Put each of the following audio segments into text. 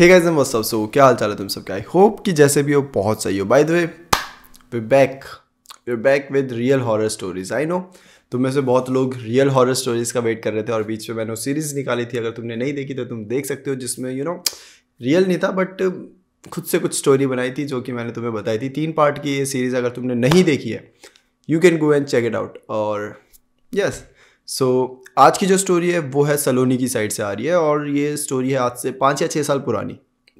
Hey guys and what's so क्या हाल चाल है तुम सबका आई होप कि जैसे भी हो बहुत सही हो by the way we back we back with real horror stories I know तुम में से बहुत लोग रियल हॉरर स्टोरीज़ का वेट कर रहे थे और बीच में मैंने सीरीज़ निकाली थी अगर तुमने नहीं देखी तो तुम देख सकते हो जिसमें यू नो रियल नहीं था बट खुद से कुछ स्टोरी बनाई थी जो कि मैंने तुम्हें बताई थी तीन पार्ट की ये सीरीज़ अगर तुमने नहीं देखी है you can go and check it out और यस सो आज की जो स्टोरी है वो है सलोनी की साइड से आ रही है और ये स्टोरी है आज से पाँच या छः साल पुरानी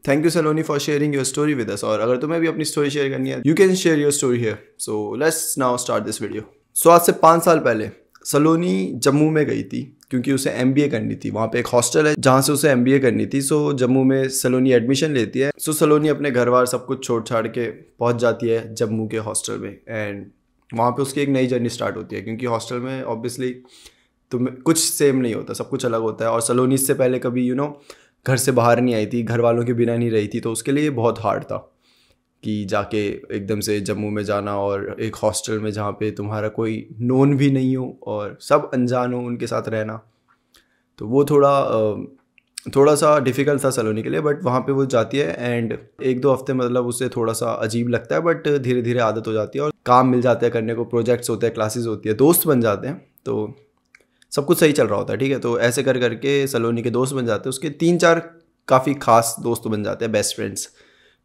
thank you Saloni for sharing your story with us और अगर तुम्हें भी अपनी स्टोरी शेयर करनी है you can share your story है so let's now start this video so आज से पाँच साल पहले सलोनी जम्मू में गई थी क्योंकि उसे एम करनी थी वहाँ पे एक हॉस्टल है जहाँ से उसे एम करनी थी सो जम्मू में सलोनी एडमिशन लेती है सो सलोनी अपने घर वार सब कुछ छोड़ छाड़ के पहुँच जाती है जम्मू के हॉस्टल में एंड वहाँ पे उसकी एक नई जर्नी स्टार्ट होती है क्योंकि हॉस्टल में ऑब्वियसली तो कुछ सेम नहीं होता सब कुछ अलग होता है और सलोनी इससे पहले कभी यू you नो know, घर से बाहर नहीं आई थी घर वालों के बिना नहीं रही थी तो उसके लिए बहुत हार्ड था कि जाके एकदम से जम्मू में जाना और एक हॉस्टल में जहाँ पे तुम्हारा कोई नोन भी नहीं हो और सब अनजान हो उनके साथ रहना तो वो थोड़ा थोड़ा सा डिफ़िकल्ट था सलोनी के लिए बट वहाँ पे वो जाती है एंड एक दो हफ्ते मतलब उससे थोड़ा सा अजीब लगता है बट धीरे धीरे आदत हो जाती है और काम मिल जाता है करने को प्रोजेक्ट्स होते हैं क्लासेस होती है दोस्त बन जाते हैं तो सब कुछ सही चल रहा होता है ठीक है तो ऐसे कर करके सलोनी के दोस्त बन जाते हैं उसके तीन चार काफ़ी खास दोस्त बन जाते हैं बेस्ट फ्रेंड्स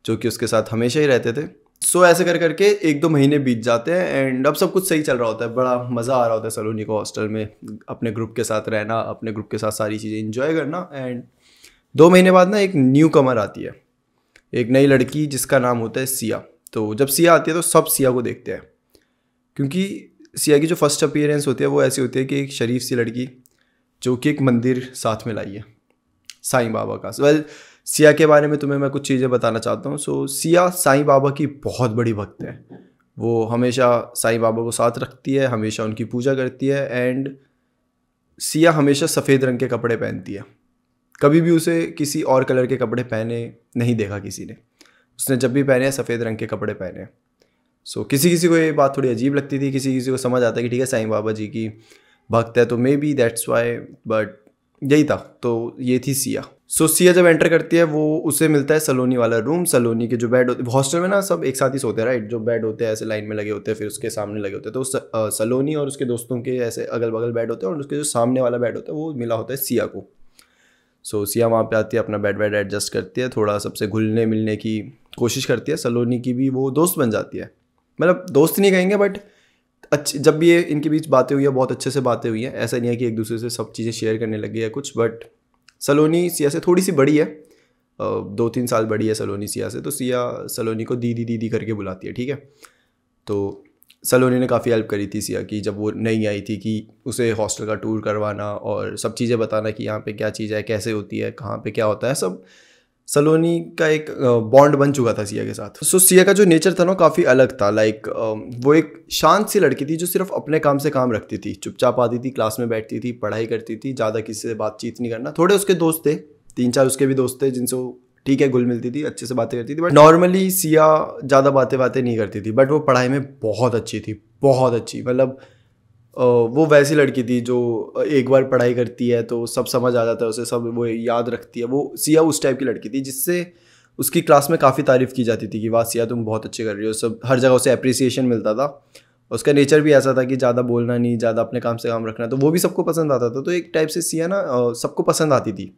जो कि उसके साथ हमेशा ही रहते थे सो so, ऐसे कर करके एक दो महीने बीत जाते हैं एंड अब सब कुछ सही चल रहा होता है बड़ा मज़ा आ रहा होता है सलोनी को हॉस्टल में अपने ग्रुप के साथ रहना अपने ग्रुप के साथ सारी चीज़ें इंजॉय करना एंड दो महीने बाद ना एक न्यू कमर आती है एक नई लड़की जिसका नाम होता है सिया तो जब सिया आती है तो सब सिया को देखते हैं क्योंकि सिया की जो फर्स्ट अपीयरेंस होती है वो ऐसी होती है कि एक शरीफ सी लड़की जो कि एक मंदिर साथ में लाई है साईं बाबा का वेल सिया के बारे में तुम्हें मैं कुछ चीज़ें बताना चाहता हूँ सो सिया साईं बाबा की बहुत बड़ी भक्त है वो हमेशा साईं बाबा को साथ रखती है हमेशा उनकी पूजा करती है एंड सिया हमेशा सफ़ेद रंग के कपड़े पहनती है कभी भी उसे किसी और कलर के कपड़े पहने नहीं देखा किसी ने उसने जब भी पहने सफ़ेद रंग के कपड़े पहने हैं सो so, किसी किसी को ये बात थोड़ी अजीब लगती थी किसी किसी को समझ आता है कि ठीक है साईं बाबा जी की भक्त है तो maybe that's why but यही था तो ये थी सिया सो so, सिया जब एंटर करती है वो उसे मिलता है सलोनी वाला रूम सलोनी के जो बेड होते हॉस्टल में ना सब एक साथ ही सोते हैं राइट जो बेड होते हैं ऐसे लाइन में लगे होते हैं फिर उसके सामने लगे होते हैं तो उस सलोनी और उसके दोस्तों के ऐसे अगल बगल बेड होते हैं और उसके जो सामने वाला बेड होता है वो मिला होता है सिया को सो so, सिया वहाँ पर आती है अपना बेड वेड एडजस्ट करती है थोड़ा सबसे घुलने मिलने की कोशिश करती है सलोनी की भी वो दोस्त बन जाती है मतलब दोस्त नहीं कहेंगे बट अच्छे जब भी ये इनके बीच बातें हुई है बहुत अच्छे से बातें हुई हैं ऐसा नहीं है कि एक दूसरे से सब चीज़ें शेयर करने लगी है कुछ बट सलोनी सिया से थोड़ी सी बड़ी है दो तीन साल बड़ी है सलोनी सिया से तो सिया सलोनी को दीदी दीदी करके बुलाती है ठीक है तो सलोनी ने काफ़ी हेल्प करी थी सिया की जब वो नहीं आई थी कि उसे हॉस्टल का टूर करवाना और सब चीज़ें बताना कि यहाँ पे क्या चीज़ है कैसे होती है कहाँ पे क्या होता है सब सलोनी का एक बॉन्ड बन चुका था सिया के साथ सो so, सिया का जो नेचर था ना काफ़ी अलग था लाइक वो एक शांत सी लड़की थी जो सिर्फ अपने काम से काम रखती थी चुपचाप आती थी क्लास में बैठती थी पढ़ाई करती थी ज़्यादा किसी से बातचीत नहीं करना थोड़े उसके दोस्त थे तीन चार उसके भी दोस्त थे जिनसे ठीक है घुल मिलती थी अच्छे से बातें करती थी बट नॉर्मली सिया ज़्यादा बातें बातें नहीं करती थी बट वो पढ़ाई में बहुत अच्छी थी बहुत अच्छी मतलब वो वैसी लड़की थी जो एक बार पढ़ाई करती है तो सब समझ आ जाता है उसे सब वो याद रखती है वो सिया उस टाइप की लड़की थी जिससे उसकी क्लास में काफ़ी तारीफ़ की जाती थी कि वाह सिया तुम बहुत अच्छे कर रही हो सब हर जगह उसे अप्रिसिएशन मिलता था उसका नेचर भी ऐसा था कि ज़्यादा बोलना नहीं ज़्यादा अपने काम से काम रखना तो वो भी सबको पसंद आता था तो एक टाइप से सिया ना सबको पसंद आती थी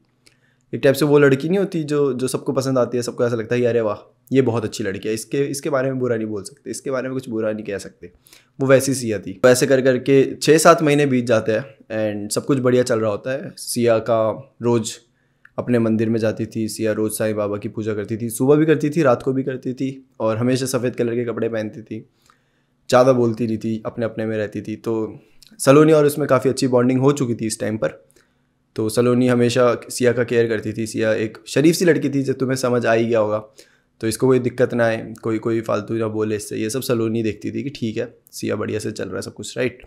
एक टाइप से वो लड़की नहीं होती जो जो सबको पसंद आती है सबको ऐसा लगता है अरे वाह ये बहुत अच्छी लड़की है इसके इसके बारे में बुरा नहीं बोल सकते इसके बारे में कुछ बुरा नहीं कह सकते वो वैसी सिया थी वैसे तो कर करके छः सात महीने बीत जाते हैं एंड सब कुछ बढ़िया चल रहा होता है सिया का रोज़ अपने मंदिर में जाती थी सिया रोज़ साईं बाबा की पूजा करती थी सुबह भी करती थी रात को भी करती थी और हमेशा सफ़ेद कलर के कपड़े पहनती थी ज़्यादा बोलती नहीं थी अपने अपने में रहती थी तो सलोनी और उसमें काफ़ी अच्छी बॉन्डिंग हो चुकी थी इस टाइम पर तो सलोनी हमेशा सिया का केयर करती थी सिया एक शरीफ सी लड़की थी जब तुम्हें समझ आ ही गया होगा तो इसको कोई दिक्कत ना आए कोई कोई फालतू ना बोले इससे ये सब सलोनी देखती थी कि ठीक है सिया बढ़िया से चल रहा है सब कुछ राइट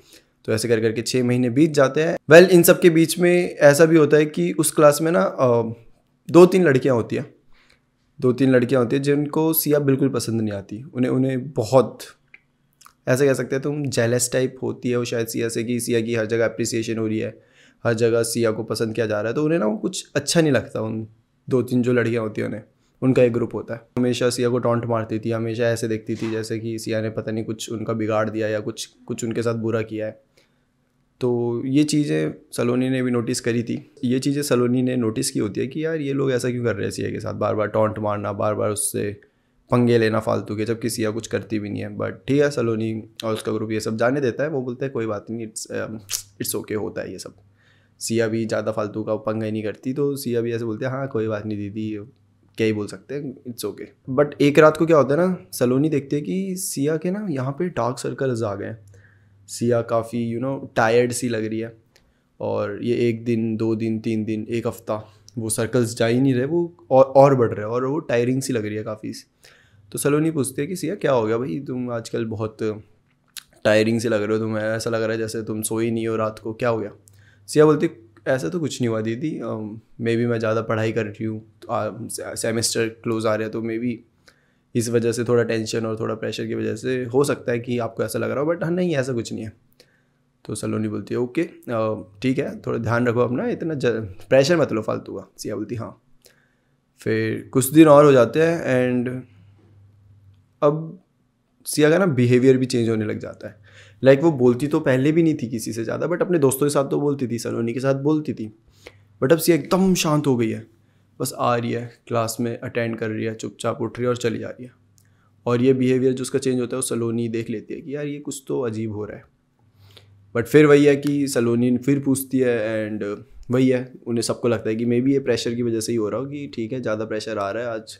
तो ऐसे कर करके छः महीने बीत जाते हैं वेल इन सब के बीच में ऐसा भी होता है कि उस क्लास में ना दो तीन लड़कियाँ होती हैं दो तीन लड़कियाँ होती हैं जिनको सिया बिल्कुल पसंद नहीं आती उन्हें उन्हें बहुत ऐसे कह सकते हैं तुम जेलस टाइप होती है वो शायद सिया से कि सिया की हर जगह अप्रिसिएशन हो रही है हर जगह सिया को पसंद किया जा रहा है तो उन्हें ना वो कुछ अच्छा नहीं लगता उन दो तीन जो लड़कियाँ होती हैं उन्हें उनका एक ग्रुप होता है हमेशा सिया को टॉन्ट मारती थी हमेशा ऐसे देखती थी जैसे कि सिया ने पता नहीं कुछ उनका बिगाड़ दिया या कुछ कुछ उनके साथ बुरा किया है तो ये चीज़ें सलोनी ने भी नोटिस करी थी ये चीज़ें सलोनी ने नोटिस की होती है कि यार ये लोग ऐसा क्यों कर रहे हैं सिया के साथ बार बार टॉन्ट मारना बार बार उससे पंगे लेना फालतू के जबकि सिया कुछ करती भी नहीं है बट ठीक है सलोनी और उसका ग्रुप ये सब जाने देता है वो बोलते हैं कोई बात नहीं इट्स इट्स ओके होता है ये सब सिया भी ज़्यादा फालतू का पंगा ही नहीं करती तो सिया भी ऐसे बोलते हैं हाँ कोई बात नहीं दीदी क्या ही बोल सकते हैं इट्स ओके बट एक रात को क्या होता है ना सलोनी देखते हैं कि सिया के ना यहाँ पे डार्क सर्कल्स आ गए हैं सिया काफ़ी यू नो टायर्ड सी लग रही है और ये एक दिन दो दिन तीन दिन एक हफ्ता वो सर्कल्स जा ही नहीं रहे वो और और बढ़ रहे और वो टायरिंग सी लग रही है काफ़ी तो सलोनी पूछते हैं कि सिया क्या हो गया भाई तुम आजकल बहुत टायरिंग से लग रहे हो तुम्हें ऐसा लग रहा है जैसे तुम सोई नहीं हो रात को क्या हो गया सिया बोलती ऐसा तो कुछ नहीं हुआ दीदी मे बी मैं ज़्यादा पढ़ाई कर रही हूँ तो सेमेस्टर क्लोज आ रहे हैं तो मे बी इस वजह से थोड़ा टेंशन और थोड़ा प्रेशर की वजह से हो सकता है कि आपको ऐसा लग रहा हो बट हाँ नहीं ऐसा कुछ नहीं है तो सलोनी बोलती है ओके ठीक है थोड़ा ध्यान रखो अपना इतना प्रेशर मत लो फालतू का सिया बोलती हाँ फिर कुछ दिन और हो जाते हैं एंड अब सिया का ना बिहेवियर भी चेंज होने लग जाता है लाइक like वो बोलती तो पहले भी नहीं थी किसी से ज़्यादा बट अपने दोस्तों के साथ तो बोलती थी सलोनी के साथ बोलती थी बट अब सी एकदम शांत हो गई है बस आ रही है क्लास में अटेंड कर रही है चुपचाप उठ रही है और चली जा रही है और ये बिहेवियर जो उसका चेंज होता है वो सलोनी देख लेती है कि यार ये कुछ तो अजीब हो रहा है बट फिर वही है कि सलोनी फिर पूछती है एंड वही है उन्हें सबको लगता है कि मे बी ये प्रेशर की वजह से ही हो रहा हो कि ठीक है ज़्यादा प्रेशर आ रहा है आज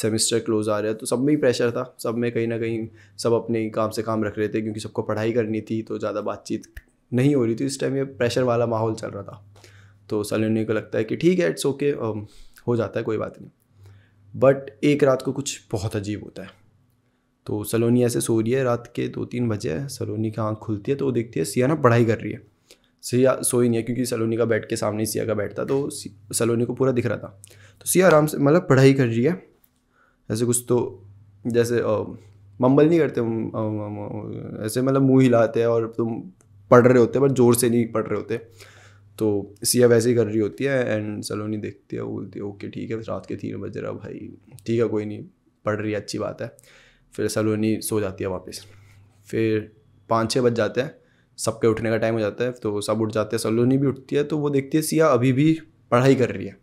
सेमेस्टर क्लोज आ रहा है तो सब में ही प्रेशर था सब में कहीं ना कहीं सब अपने काम से काम रख रहे थे क्योंकि सबको पढ़ाई करनी थी तो ज़्यादा बातचीत नहीं हो रही थी इस टाइम ये प्रेशर वाला माहौल चल रहा था तो सलोनी को लगता है कि ठीक है इट्स ओके um, हो जाता है कोई बात नहीं बट एक रात को कुछ बहुत अजीब होता है तो सलोनी ऐसे सो रही है रात के दो तीन बजे सलोनी की आँख खुलती है तो वो देखती है सिया ना पढ़ाई कर रही है सिया सो ही नहीं है क्योंकि सलोनी का बैठ के सामने सिया का बैठता तो सलोनी को पूरा दिख रहा था तो सिया आराम से मतलब पढ़ाई कर रही है ऐसे कुछ तो जैसे मम्बल नहीं करते ऐसे मतलब मुंह हिलाते हैं और तुम पढ़ रहे होते बट जोर से नहीं पढ़ रहे होते तो सिया वैसे ही कर रही होती है एंड सलोनी देखती है बोलती है ओके ठीक है रात के तीन बज रहा भाई ठीक है कोई नहीं पढ़ रही है अच्छी बात है फिर सलोनी सो जाती है वापस फिर पाँच छः बज जाते हैं सबके उठने का टाइम हो जाता है तो सब उठ जाते हैं सलोनी भी उठती है तो वो देखती है सिया अभी भी पढ़ाई कर रही है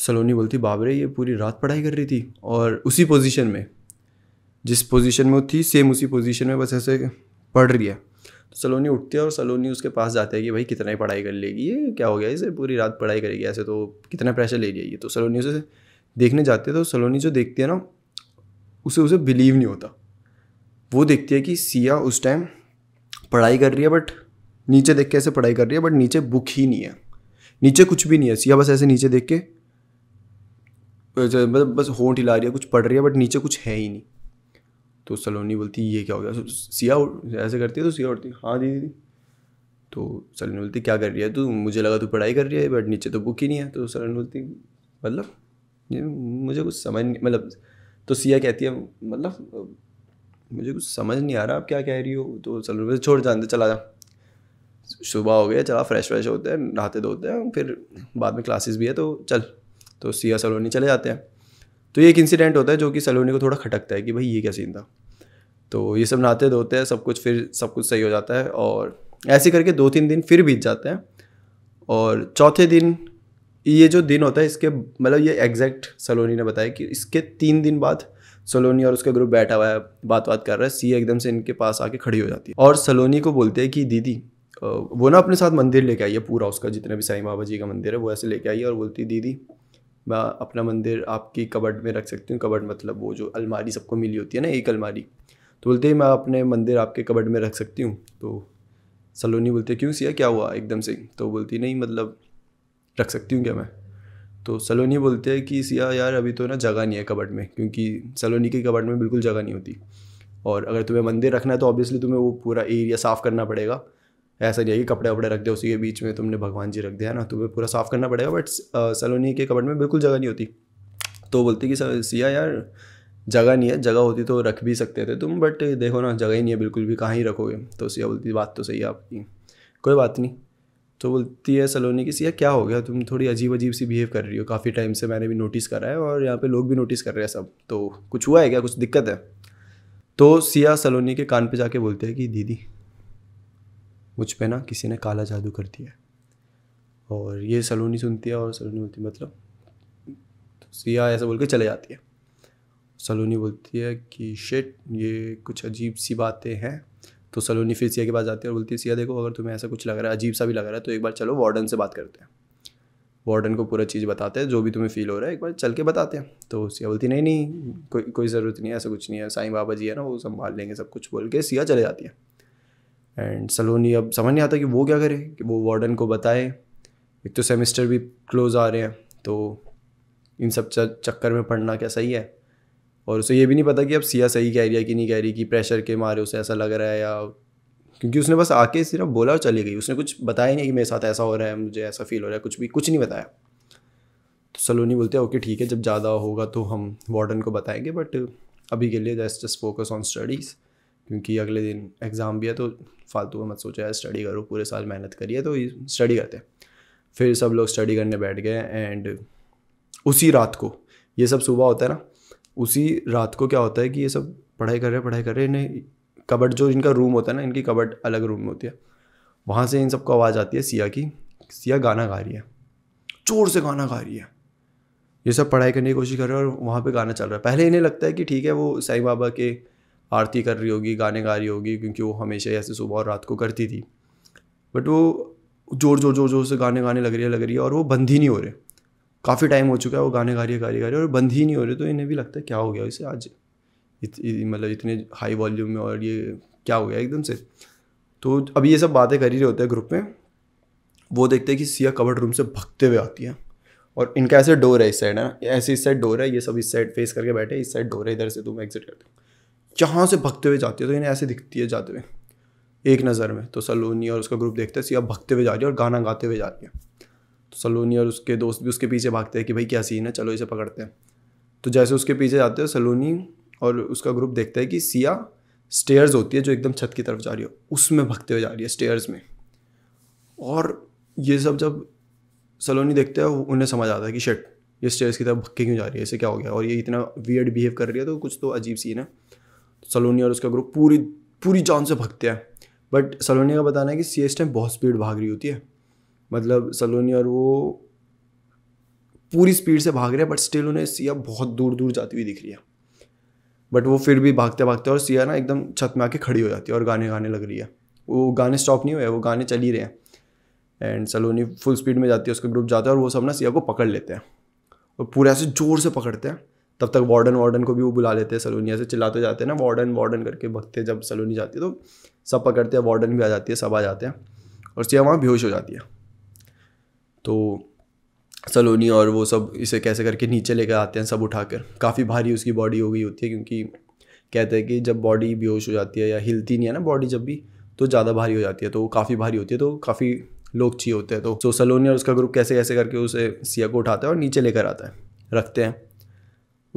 सलोनी बोलती बाबरे ये पूरी रात पढ़ाई कर रही थी और उसी पोजीशन में जिस पोजीशन में वो थी सेम उसी पोजीशन में बस ऐसे पढ़ रही है तो सलोनी उठती है और सलोनी उसके पास जाते हैं कि भाई कितना ही पढ़ाई कर लेगी ये क्या हो गया इसे पूरी रात पढ़ाई करेगी ऐसे तो कितना प्रेशर ले जाएगी तो सलोनी उसे देखने जाते हैं तो सलोनी जो देखती है ना उसे उसे बिलीव नहीं होता वो देखती है कि सिया उस टाइम पढ़ाई कर रही है बट नीचे देख के ऐसे पढ़ाई कर रही है बट नीचे बुक ही नहीं है नीचे कुछ भी नहीं है सिया बस ऐसे नीचे देख के मतलब बस होंठ हिला रही है कुछ पढ़ रही है बट नीचे कुछ है ही नहीं तो सलोनी बोलती ये क्या हो गया तो सिया ऐसे करती है तो सिया उठती हाँ दीदी दी। तो सलोनी बोलती क्या कर रही है तू मुझे लगा तू पढ़ाई कर रही है बट नीचे तो बुक ही नहीं है तो सलोनी बोलती मतलब मुझे कुछ समझ नहीं मतलब तो सिया कहती है मतलब मुझे कुछ समझ नहीं आ रहा आप क्या कह रही हो तो सलोनी बोलती छोड़ जानते चला जा सुबह हो गया चला फ्रेश फ्रेश होते हैं नहाते धोते हैं फिर बाद में क्लासेस भी है तो चल तो सिया सलोनी चले जाते हैं तो ये एक इंसिडेंट होता है जो कि सलोनी को थोड़ा खटकता है कि भाई ये क्या सीन था तो ये सब नहाते धोते हैं सब कुछ फिर सब कुछ सही हो जाता है और ऐसे करके दो तीन दिन फिर बीत जाते हैं और चौथे दिन ये जो दिन होता है इसके मतलब ये एग्जैक्ट सलोनी ने बताया कि इसके तीन दिन बाद सलोनी और उसका ग्रुप बैठा हुआ है बात बात कर रहा है सी एकदम से इनके पास आके खड़ी हो जाती है और सलोनी को बोलते हैं कि दीदी वो ना अपने साथ मंदिर लेके आई है पूरा उसका जितना भी साई बाबा जी का मंदिर है वो ऐसे लेके आई है और बोलती दीदी मैं अपना मंदिर आपकी कबड में रख सकती हूँ कबड मतलब वो जो अलमारी सबको मिली होती है ना एक अलमारी तो बोलते ही मैं अपने मंदिर आपके कबड में रख सकती हूँ तो सलोनी बोलते क्यों सिया क्या हुआ एकदम से तो बोलती नहीं मतलब रख सकती हूँ क्या मैं तो सलोनी बोलते हैं कि सिया यार अभी तो ना जगह नहीं है कबड में क्योंकि सलोनी के कबड में बिल्कुल जगह नहीं होती और अगर तुम्हें मंदिर रखना है तो ऑब्वियसली तुम्हें वो पूरा एरिया साफ़ करना पड़ेगा ऐसा नहीं है कि कपड़े वपड़े रख दे उसी के बीच में तुमने भगवान जी रख दिया ना तुम्हें तो पूरा साफ़ करना पड़ेगा बट सलोनी के कपड़े में बिल्कुल जगह नहीं होती तो बोलती कि सिया यार जगह नहीं है जगह होती तो रख भी सकते थे तुम बट देखो ना जगह ही नहीं है बिल्कुल भी कहाँ ही रखोगे तो सिया बोलती बात तो सही है आपकी कोई बात नहीं तो बोलती है सलोनी की सिया क्या हो गया तुम थोड़ी अजीब अजीब सी बिहेव कर रही हो काफ़ी टाइम से मैंने भी नोटिस करा है और यहाँ पे लोग भी नोटिस कर रहे हैं सब तो कुछ हुआ है क्या कुछ दिक्कत है तो सिया सलोनी के कान पे जाके बोलते हैं कि दीदी मुझ पे ना किसी ने काला जादू कर दिया है और ये सलोनी सुनती है और सलोनी बोलती है मतलब सिया तो ऐसा बोल के चले जाती है सलोनी बोलती है कि शेट ये कुछ अजीब सी बातें हैं तो सलोनी फिर सिया के पास जाती है और बोलती है सिया देखो अगर तुम्हें ऐसा कुछ लग रहा है अजीब सा भी लग रहा है तो एक बार चलो वार्डन से बात करते हैं वार्डन को पूरा चीज़ बताते हैं जो भी तुम्हें फील हो रहा है एक बार चल के बताते हैं तो सिया बोलती नहीं नहीं कोई कोई ज़रूरत नहीं है ऐसा कुछ नहीं है साईं बाबा जी है ना वो संभाल लेंगे सब कुछ बोल के सिया चले जाती है एंड सलोनी अब समझ नहीं आता कि वो क्या करे कि वो वार्डन को बताए एक तो सेमेस्टर भी क्लोज आ रहे हैं तो इन सब चक्कर में पढ़ना क्या सही है और उसे ये भी नहीं पता कि अब सिया सही कह रही है कि नहीं कह रही कि प्रेशर के मारे उसे ऐसा लग रहा है या क्योंकि उसने बस आके सिर्फ बोला और चली गई उसने कुछ बताया नहीं कि मेरे साथ ऐसा हो रहा है मुझे ऐसा फील हो रहा है कुछ भी कुछ नहीं बताया तो सलोनी बोलते हैं ओके ठीक है जब ज़्यादा होगा तो हम वार्डन को बताएंगे बट अभी के लिए just just focus on studies क्योंकि अगले दिन एग्ज़ाम भी है तो फालतू में मत सोचा यार स्टडी करो पूरे साल मेहनत करिए तो स्टडी करते हैं फिर सब लोग स्टडी करने बैठ गए एंड उसी रात को ये सब सुबह होता है ना उसी रात को क्या होता है कि ये सब पढ़ाई कर रहे पढ़ाई कर रहे इन्हें कबड जो इनका रूम होता है ना इनकी कबट अलग रूम में होती है वहाँ से इन सबको आवाज़ आती है सिया की सिया गाना गा रही है जोर से गाना गा रही है ये सब पढ़ाई करने की कोशिश कर रहे हैं और वहाँ पे गाना चल रहा है पहले इन्हें लगता है कि ठीक है वो साई बाबा के आरती कर रही होगी गाने गा रही होगी क्योंकि वो हमेशा ऐसे सुबह और रात को करती थी बट वो जोर जोर जोर जोर से गाने गाने लग रही है लग रही है और वो बंद ही नहीं हो रहे काफ़ी टाइम हो चुका है वो गाने गा रही है गा रही गा रही और बंद ही नहीं हो रहे तो इन्हें भी लगता है क्या हो गया इसे आज इत, मतलब इतने हाई वॉल्यूम में और ये क्या हो गया एकदम से तो अभी ये सब बातें कर ही रहे होते हैं ग्रुप में वो देखते हैं कि सिया कवर्ड रूम से भगते हुए आती है और इनका ऐसे डोर है इस साइड है ना ऐसे इस साइड डोर है ये सब इस साइड फेस करके बैठे इस साइड डोर है इधर से तुम एग्जिट करते हो जहाँ से भगते हुए जाती है तो इन्हें ऐसे दिखती है जाते हुए एक नज़र में तो सलोनी और उसका ग्रुप देखते हैं सिया भगते हुए जा रही है और गाना गाते हुए जा रही है तो सलोनी और उसके दोस्त भी उसके पीछे भागते हैं कि भाई क्या सीन है चलो इसे पकड़ते हैं तो जैसे उसके पीछे जाते हैं सलोनी और उसका ग्रुप देखता है कि सिया स्टेयर्स होती है जो एकदम छत की तरफ जा रही है उसमें भगते हुए जा रही है स्टेयर्स में और ये सब जब सलोनी देखते हैं उन्हें समझ आता है कि शर्ट ये स्टेयर्स की तरफ भक्के क्यों जा रही है इसे क्या हो गया और ये इतना वियर्ड बिहेव कर रही है तो कुछ तो अजीब सीन है सलोनी और उसका ग्रुप पूरी पूरी जान से भगते हैं बट सलोनी का बताना है कि सी एस टाइम बहुत स्पीड भाग रही होती है मतलब सलोनी और वो पूरी स्पीड से भाग रहे हैं बट स्टिल उन्हें सिया बहुत दूर दूर जाती हुई दिख रही है बट वो फिर भी भागते भागते और सिया ना एकदम छत में आके खड़ी हो जाती है और गाने गाने लग रही है वो गाने स्टॉप नहीं हुए वो गाने चल ही रहे हैं एंड सलोनी फुल स्पीड में जाती है उसका ग्रुप जाता है और वो सब ना सिया को पकड़ लेते हैं और पूरा ऐसे ज़ोर से पकड़ते हैं तब तक वार्डन वार्डन को भी वो बुला लेते हैं सलोनिया से चिल्लाते जाते हैं ना वार्डन वार्डन करके भगते जब सलोनी जाती है तो सब पकड़ते हैं वार्डन भी आ जाती है सब आ जाते हैं और सिया वहाँ बेहोश हो जाती है तो सलोनी और वो सब इसे कैसे करके नीचे लेकर आते हैं सब उठाकर काफ़ी भारी उसकी बॉडी हो गई होती है क्योंकि कहते हैं कि जब बॉडी बेहोश हो जाती है या हिलती नहीं है ना बॉडी जब भी तो ज़्यादा भारी हो जाती है तो वो काफ़ी भारी होती है तो काफ़ी लोग चाहिए होते हैं तो सो तो सलोनी और उसका ग्रुप कैसे कैसे करके उसे सिया को उठाता है और नीचे लेकर आता है रखते हैं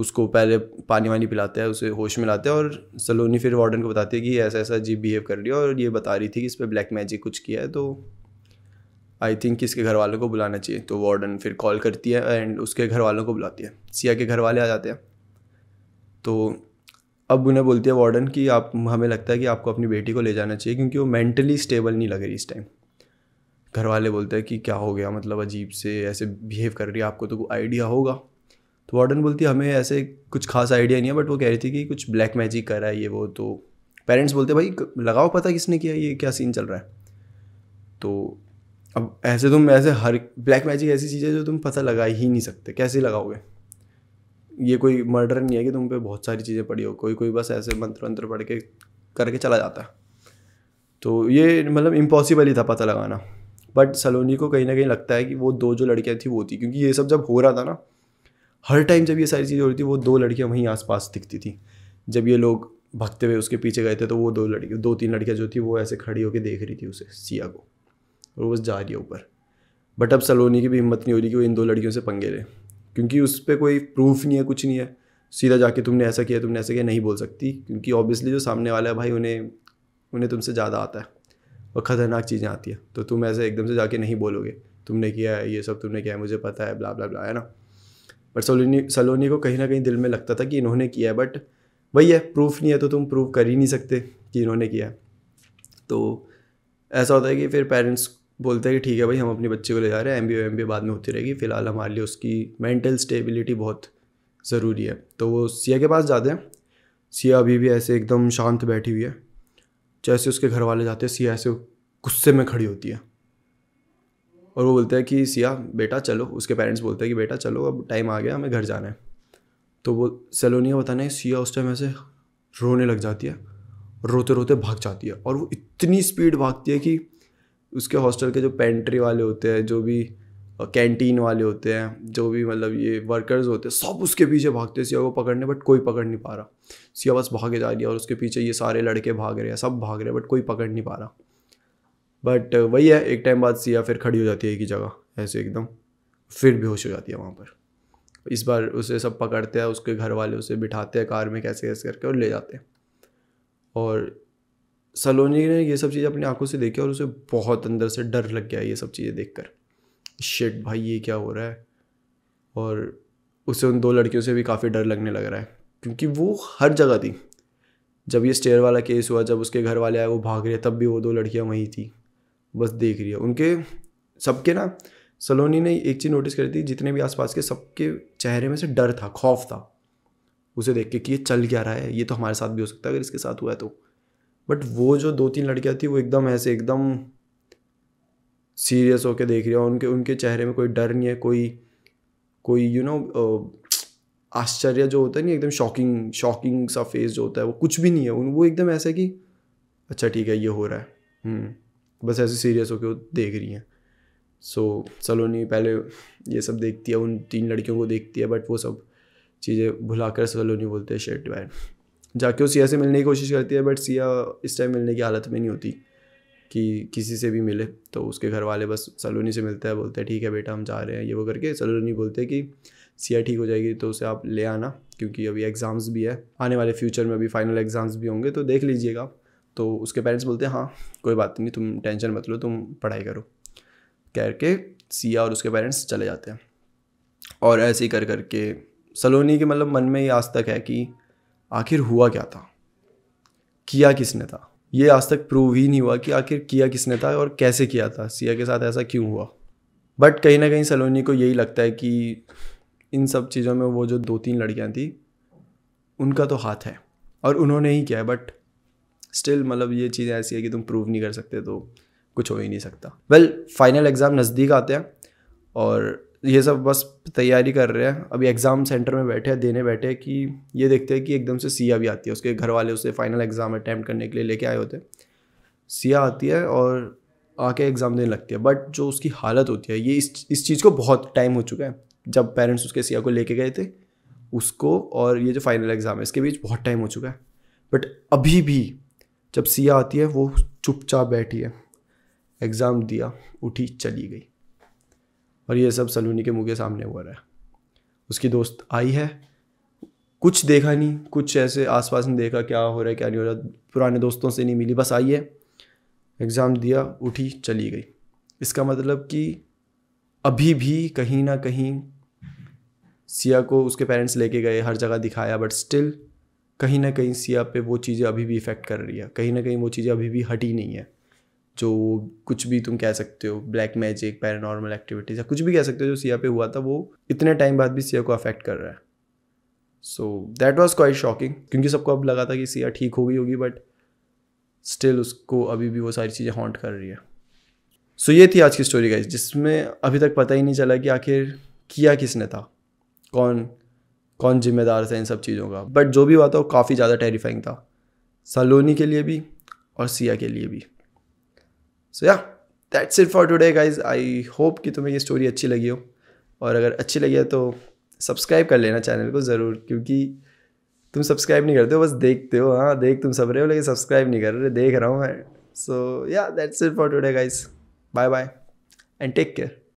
उसको पहले पानी वानी पिलाते हैं उसे होश में लाते हैं और सलोनी फिर वार्डन को बताती है कि ऐसा ऐसा जी बिहेव कर रही है और ये बता रही थी कि इस पर ब्लैक मैजिक कुछ किया है तो आई थिंक इसके घर वालों को बुलाना चाहिए तो वार्डन फिर कॉल करती है एंड उसके घर वालों को बुलाती है सिया के घर वाले आ जाते हैं तो अब उन्हें बोलती है वार्डन कि आप हमें लगता है कि आपको अपनी बेटी को ले जाना चाहिए क्योंकि वो मेंटली स्टेबल नहीं लग रही इस टाइम घर वाले बोलते हैं कि क्या हो गया मतलब अजीब से ऐसे बिहेव कर रही है आपको तो कोई आइडिया होगा तो वार्डन बोलती हमें ऐसे कुछ खास आइडिया नहीं है बट वो कह रही थी कि कुछ ब्लैक मैजिक कर रहा है ये वो तो पेरेंट्स बोलते भाई लगाओ पता किसने किया ये क्या सीन चल रहा है तो अब ऐसे तुम ऐसे हर ब्लैक मैजिक ऐसी चीज़ है जो तुम पता लगा ही नहीं सकते कैसे लगाओगे ये कोई मर्डर नहीं है कि तुम पे बहुत सारी चीज़ें पड़ी हो कोई कोई बस ऐसे मंत्र मंत्र पढ़ के करके चला जाता है तो ये मतलब इम्पॉसिबल ही था पता लगाना बट सलोनी को कहीं ना कहीं लगता है कि वो दो जो लड़कियाँ थी वो थी क्योंकि ये सब जब हो रहा था ना हर टाइम जब ये सारी चीज़ें हो रही थी वो दो लड़कियाँ वहीं आसपास दिखती थी जब ये लोग भगते हुए उसके पीछे गए थे तो वो दो लड़की दो तीन लड़कियाँ जो थी वो ऐसे खड़ी होकर देख रही थी उसे सिया को और वो बस जा रही है ऊपर बट अब सलोनी की भी हिम्मत नहीं हो रही कि वो इन दो लड़कियों से पंगे ले क्योंकि उस पर कोई प्रूफ नहीं है कुछ नहीं है सीधा जाके तुमने ऐसा किया तुमने ऐसा किया नहीं बोल सकती क्योंकि ऑब्वियसली जो सामने वाला है भाई उन्हें उन्हें तुमसे ज़्यादा आता है और ख़तरनाक चीज़ें आती हैं तो तुम ऐसे एकदम से जाके नहीं बोलोगे तुमने किया है ये सब तुमने किया है मुझे पता है ब्ला ब्ला ब्ला है ना पर सलोनी सलोनी को कहीं ना कहीं दिल में लगता था कि इन्होंने किया है बट वही है प्रूफ नहीं है तो तुम प्रूव कर ही नहीं सकते कि इन्होंने किया तो ऐसा होता है कि फिर पेरेंट्स बोलते हैं कि ठीक है भाई हम अपने बच्चे को ले जा रहे हैं एम बी एम बी बाद में होती रहेगी फ़िलहाल हमारे लिए उसकी मेंटल स्टेबिलिटी बहुत ज़रूरी है तो वो सिया के पास जाते हैं सिया अभी भी ऐसे एकदम शांत बैठी हुई है जैसे उसके घर वाले जाते हैं सिया ऐसे गुस्से में खड़ी होती है और वो बोलते हैं कि सिया बेटा चलो उसके पेरेंट्स बोलते हैं कि बेटा चलो अब टाइम आ गया हमें घर जाना है तो वो सलोनिया बताना है सिया उस टाइम ऐसे रोने लग जाती है रोते रोते भाग जाती है और वो इतनी स्पीड भागती है कि उसके हॉस्टल के जो पेंट्री वाले होते हैं जो भी कैंटीन वाले होते हैं जो भी मतलब ये वर्कर्स होते हैं सब उसके पीछे भागते हैं सिया को पकड़ने बट कोई पकड़ नहीं पा रहा सिया बस भागे जा रही है और उसके पीछे ये सारे लड़के भाग रहे हैं सब भाग रहे हैं बट कोई पकड़ नहीं पा रहा बट uh, वही है एक टाइम बाद सिया फिर खड़ी हो जाती है एक ही जगह ऐसे एकदम फिर बेहोश हो जाती है वहाँ पर इस बार उसे सब पकड़ते हैं उसके घर वाले उसे बिठाते हैं कार में कैसे कैसे करके और ले जाते हैं और सलोनी ने ये सब चीज़ें अपनी आंखों से देखी और उसे बहुत अंदर से डर लग गया ये सब चीज़ें देख कर शेट भाई ये क्या हो रहा है और उसे उन दो लड़कियों से भी काफ़ी डर लगने लग रहा है क्योंकि वो हर जगह थी जब ये स्टेयर वाला केस हुआ जब उसके घर वाले आए वो भाग रहे तब भी वो दो लड़कियाँ वहीं थी बस देख रही है उनके सबके ना सलोनी ने एक चीज़ नोटिस करी थी जितने भी आसपास के सबके चेहरे में से डर था खौफ था उसे देख के कि ये चल क्या रहा है ये तो हमारे साथ भी हो सकता है अगर इसके साथ हुआ है तो बट वो जो दो तीन लड़कियाँ थी वो एकदम ऐसे एकदम सीरियस होकर देख रही है उनके उनके चेहरे में कोई डर नहीं है कोई कोई यू नो आश्चर्य जो होता है नहीं एकदम शॉकिंग शॉकिंग सा फेस जो होता है वो कुछ भी नहीं है वो एकदम ऐसा है कि अच्छा ठीक है ये हो रहा है हम्म। बस ऐसे सीरियस होकर वो देख रही हैं सो so, सलोनी पहले ये सब देखती है उन तीन लड़कियों को देखती है बट वो सब चीज़ें भुलाकर सलोनी बोलते हैं शर्ट बैड जाके वो सिया से मिलने की कोशिश करती है बट सिया इस टाइम मिलने की हालत में नहीं होती कि किसी से भी मिले तो उसके घर वाले बस सलोनी से मिलता है बोलते हैं ठीक है बेटा हम जा रहे हैं ये वो करके सलोनी बोलते हैं कि सिया ठीक हो जाएगी तो उसे आप ले आना क्योंकि अभी एग्ज़ाम्स भी है आने वाले फ्यूचर में अभी फाइनल एग्ज़ाम्स भी होंगे तो देख लीजिएगा तो उसके पेरेंट्स बोलते हैं हाँ कोई बात नहीं तुम टेंशन मत लो तुम पढ़ाई करो कह के सिया और उसके पेरेंट्स चले जाते हैं और ऐसे ही कर करके सलोनी के मतलब मन में ये आज तक है कि आखिर हुआ क्या था किया किसने था ये आज तक प्रूव ही नहीं हुआ कि आखिर किया किसने था और कैसे किया था सिया के साथ ऐसा क्यों हुआ बट कहीं ना कहीं सलोनी को यही लगता है कि इन सब चीज़ों में वो जो दो तीन लड़कियाँ थी उनका तो हाथ है और उन्होंने ही किया है बट स्टिल मतलब ये चीज़ ऐसी है कि तुम प्रूव नहीं कर सकते तो कुछ हो ही नहीं सकता वेल फाइनल एग्ज़ाम नज़दीक आते हैं और ये सब बस तैयारी कर रहे हैं अभी एग्ज़ाम सेंटर में बैठे हैं देने बैठे हैं कि ये देखते हैं कि एकदम से सिया भी आती है उसके घर वाले उसे फाइनल एग्ज़ाम अटैम्प्ट करने के लिए लेके आए होते हैं सिया आती है और आके एग्ज़ाम देने लगती है बट जो उसकी हालत होती है ये इस इस चीज़ को बहुत टाइम हो चुका है जब पेरेंट्स उसके सिया को लेके गए थे उसको और ये जो फाइनल एग्ज़ाम है इसके बीच बहुत टाइम हो चुका है बट अभी भी जब सिया आती है वो चुपचाप बैठी है एग्ज़ाम दिया उठी चली गई और ये सब सलूनी के मुँह के सामने हुआ रहा है उसकी दोस्त आई है कुछ देखा नहीं कुछ ऐसे आसपास नहीं देखा क्या हो रहा है क्या नहीं हो रहा पुराने दोस्तों से नहीं मिली बस आई है एग्ज़ाम दिया उठी चली गई इसका मतलब कि अभी भी कहीं ना कहीं सिया को उसके पेरेंट्स लेके गए हर जगह दिखाया बट स्टिल कहीं ना कहीं सिया पे वो चीज़ें अभी भी इफ़ेक्ट कर रही है कहीं ना कहीं वो चीज़ें अभी भी हटी नहीं है जो कुछ भी तुम कह सकते हो ब्लैक मैजिक पैरानॉर्मल एक्टिविटीज़ या कुछ भी कह सकते हो जो सिया पे हुआ था वो इतने टाइम बाद भी सिया को अफेक्ट कर रहा है so that was quite shocking क्योंकि सबको अब लगा था कि सिया ठीक हो गई होगी बट स्टिल उसको अभी भी वो सारी चीज़ें हॉन्ट कर रही है सो so, ये थी आज की स्टोरी गाइज जिसमें अभी तक पता ही नहीं चला कि आखिर किया किसने था कौन कौन जिम्मेदार था इन सब चीज़ों का बट जो भी हुआ था वो काफ़ी ज़्यादा टेरिफाइंग था सलोनी के लिए भी और सिया के लिए भी so yeah that's it for today guys I hope कि तुम्हें ये स्टोरी अच्छी लगी हो और अगर अच्छी लगी है तो सब्सक्राइब कर लेना चैनल को ज़रूर क्योंकि तुम सब्सक्राइब नहीं करते हो बस देखते हो हाँ देख तुम सब रहे हो लेकिन सब्सक्राइब नहीं कर रहे देख रहा हूँ मैं so yeah that's it for today guys bye bye and take care